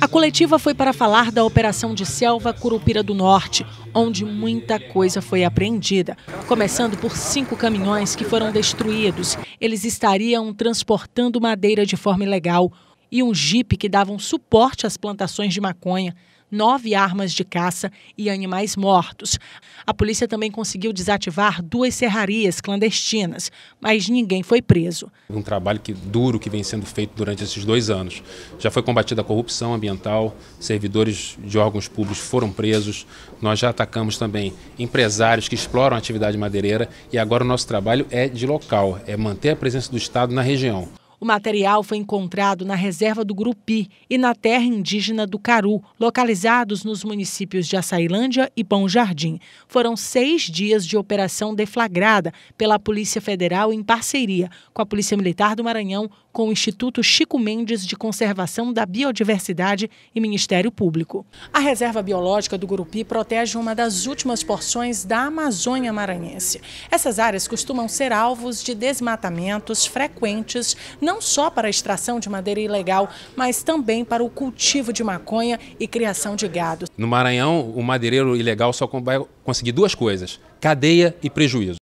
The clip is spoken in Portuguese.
A coletiva foi para falar da Operação de Selva Curupira do Norte, onde muita coisa foi apreendida. Começando por cinco caminhões que foram destruídos. Eles estariam transportando madeira de forma ilegal e um jipe que davam suporte às plantações de maconha, nove armas de caça e animais mortos. A polícia também conseguiu desativar duas serrarias clandestinas, mas ninguém foi preso. Um trabalho que, duro que vem sendo feito durante esses dois anos. Já foi combatida a corrupção ambiental, servidores de órgãos públicos foram presos, nós já atacamos também empresários que exploram a atividade madeireira e agora o nosso trabalho é de local, é manter a presença do Estado na região. O material foi encontrado na reserva do Grupi e na terra indígena do Caru, localizados nos municípios de Açailândia e Pão Jardim. Foram seis dias de operação deflagrada pela Polícia Federal em parceria com a Polícia Militar do Maranhão, com o Instituto Chico Mendes de Conservação da Biodiversidade e Ministério Público. A reserva biológica do Gurupi protege uma das últimas porções da Amazônia maranhense. Essas áreas costumam ser alvos de desmatamentos frequentes não só para a extração de madeira ilegal, mas também para o cultivo de maconha e criação de gado. No Maranhão, o madeireiro ilegal só vai conseguir duas coisas: cadeia e prejuízo.